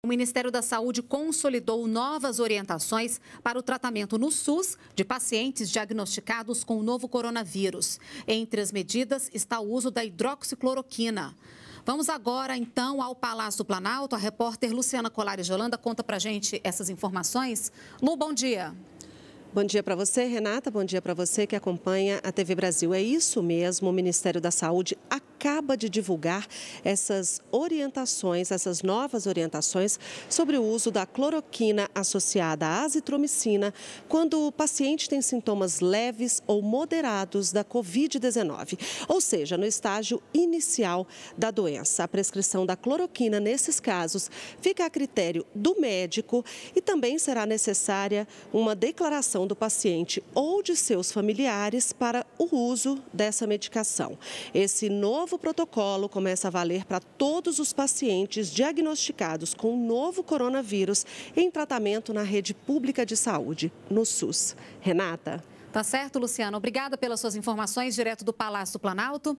O Ministério da Saúde consolidou novas orientações para o tratamento no SUS de pacientes diagnosticados com o novo coronavírus. Entre as medidas está o uso da hidroxicloroquina. Vamos agora, então, ao Palácio do Planalto. A repórter Luciana Colares de Holanda conta para gente essas informações. Lu, bom dia. Bom dia para você, Renata. Bom dia para você que acompanha a TV Brasil. É isso mesmo, o Ministério da Saúde acaba acaba de divulgar essas orientações, essas novas orientações sobre o uso da cloroquina associada à azitromicina quando o paciente tem sintomas leves ou moderados da Covid-19, ou seja, no estágio inicial da doença. A prescrição da cloroquina nesses casos fica a critério do médico e também será necessária uma declaração do paciente ou de seus familiares para o uso dessa medicação. Esse novo novo protocolo começa a valer para todos os pacientes diagnosticados com o novo coronavírus em tratamento na rede pública de saúde, no SUS. Renata. Tá certo, Luciano. Obrigada pelas suas informações direto do Palácio Planalto.